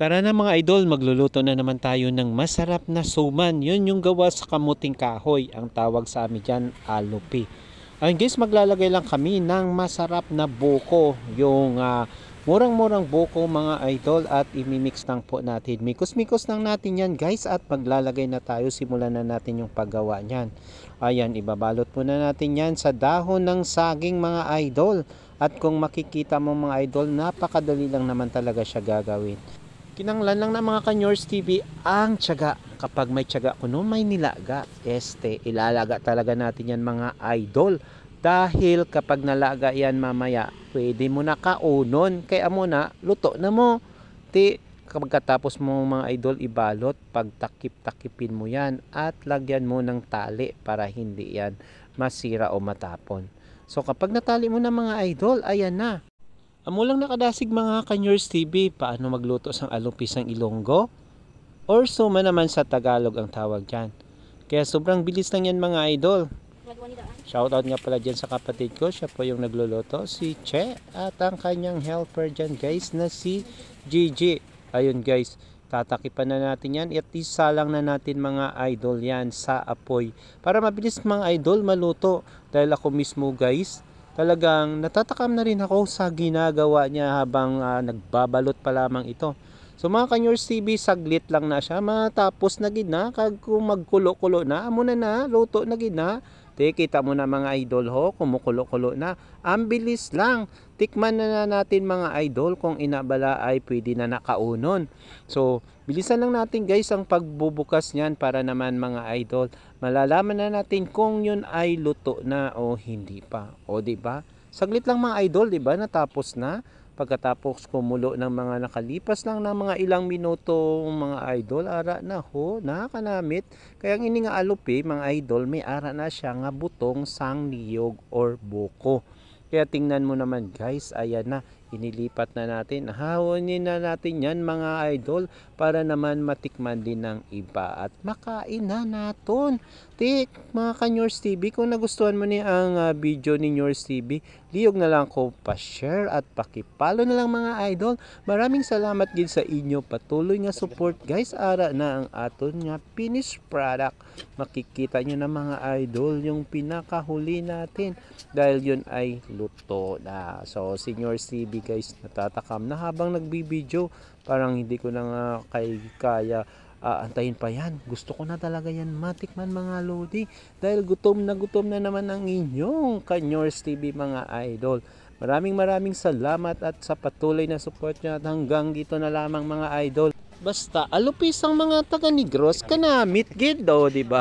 Tara na mga idol, magluluto na naman tayo ng masarap na suman. Yun yung gawa sa kamuting kahoy, ang tawag sa amin dyan, alupi. Ayun guys, maglalagay lang kami ng masarap na buko, yung uh, murang-murang buko mga idol at imimix lang po natin. Mikos-mikos lang natin yan guys at maglalagay na tayo, simulan na natin yung paggawa niyan. Ayan, ibabalot muna natin yan sa dahon ng saging mga idol. At kung makikita mo mga idol, napakadali lang naman talaga siya gagawin. Kinanglan lang ng mga Kanyors TV ang tiyaga. Kapag may tiyaga kuno may nilaga. Este, ilalaga talaga natin yan mga idol. Dahil kapag nalaga yan mamaya, pwede mo na kaunon. Kaya mo na, luto na mo. Ti, pagkatapos mo mga idol ibalot, pagtakip-takipin mo yan at lagyan mo ng tali para hindi yan masira o matapon. So kapag natali mo na mga idol, ayan na. Amulang nakadasig mga kanyors TV, paano magluto sang alumpisang ilonggo? Or suma naman sa Tagalog ang tawag dyan. Kaya sobrang bilis lang yan mga idol. Shoutout nga pala dyan sa kapatid ko, siya po yung nagluluto, si Che at ang kanyang helper dyan guys na si Gigi. Ayun guys, tatakipan na natin yan at isalang na natin mga idol yan sa apoy. Para mabilis mga idol maluto dahil ako mismo guys talagang natatakam na rin ako sa ginagawa niya habang uh, nagbabalot pa lamang ito. So mga kanyors TV, saglit lang na siya. Matapos na gid na, kag kung magkulo-kulo na, amo na na, luto na gid na. Te, kita mo na mga idol ho, kumukulo-kulo na. Ang bilis lang. Tikman na, na natin mga idol kung inabala ay pwede na nakaunon. So, bilisan lang natin guys ang pagbubukas niyan para naman mga idol. Malalaman na natin kung yun ay luto na o hindi pa. O ba? Diba? Saglit lang mga idol, 'di ba? Natapos na. Pagkatapos kumulo ng mga nakalipas lang ng mga ilang minuto mga idol, ara na ho, nakakanamit. Kaya ang ini nga alupi, mga idol, may ara na siya nga butong sang niyog or buko. Kaya tingnan mo naman guys, ayan na inilipat na natin. Hahonin na natin yan mga idol para naman matikman din ng iba at makain na natin. Tik mga ka-Nyours TV, kung nagustuhan mo ni ang uh, video ni Nyours TV, liyog na lang ko pa-share at pakipalo na lang mga idol. Maraming salamat gid sa inyo. Patuloy nga support guys. Ara na ang aton nga finished product. Makikita nyo na mga idol yung pinakahuli natin dahil yun ay luto na. So, Senior TV Actually guys, natatakam na habang nagbibideo, parang hindi ko na nga kay, kaya aantayin ah, uh, pa yan. Gusto ko na talaga yan matikman mga lodi. Dahil gutom na gutom na naman ang inyong Kanyors TV mga idol. Maraming maraming salamat at sa patuloy na support nyo at hanggang dito na lamang mga idol. Basta alupis ang mga taga-negros ka na, meet gid di ba?